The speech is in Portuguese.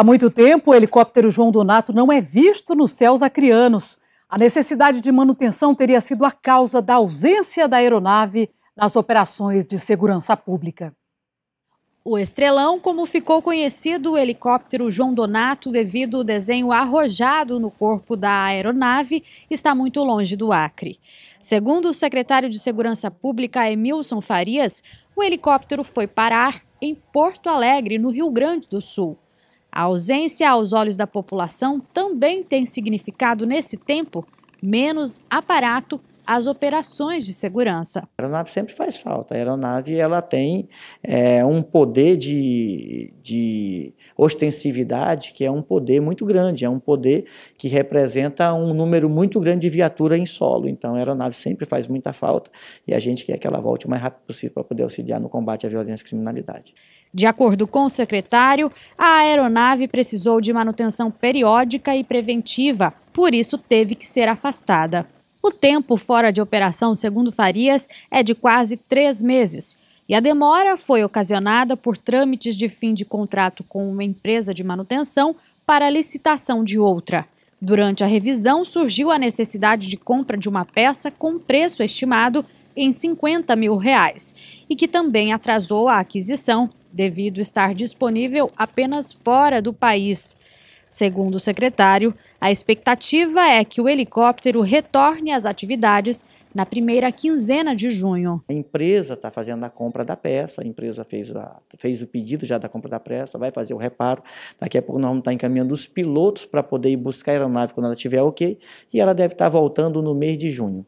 Há muito tempo, o helicóptero João Donato não é visto nos céus acrianos. A necessidade de manutenção teria sido a causa da ausência da aeronave nas operações de segurança pública. O estrelão, como ficou conhecido o helicóptero João Donato devido ao desenho arrojado no corpo da aeronave, está muito longe do Acre. Segundo o secretário de Segurança Pública, Emilson Farias, o helicóptero foi parar em Porto Alegre, no Rio Grande do Sul. A ausência aos olhos da população também tem significado nesse tempo menos aparato as operações de segurança. A aeronave sempre faz falta. A aeronave ela tem é, um poder de, de ostensividade que é um poder muito grande, é um poder que representa um número muito grande de viatura em solo. Então a aeronave sempre faz muita falta e a gente quer que ela volte o mais rápido possível para poder auxiliar no combate à violência e criminalidade. De acordo com o secretário, a aeronave precisou de manutenção periódica e preventiva, por isso teve que ser afastada. O tempo fora de operação, segundo Farias, é de quase três meses. E a demora foi ocasionada por trâmites de fim de contrato com uma empresa de manutenção para a licitação de outra. Durante a revisão, surgiu a necessidade de compra de uma peça com preço estimado em 50 mil reais e que também atrasou a aquisição, devido estar disponível apenas fora do país. Segundo o secretário, a expectativa é que o helicóptero retorne às atividades na primeira quinzena de junho. A empresa está fazendo a compra da peça, a empresa fez, a, fez o pedido já da compra da peça, vai fazer o reparo. Daqui a pouco nós vamos estar tá encaminhando os pilotos para poder ir buscar a aeronave quando ela estiver ok, e ela deve estar tá voltando no mês de junho.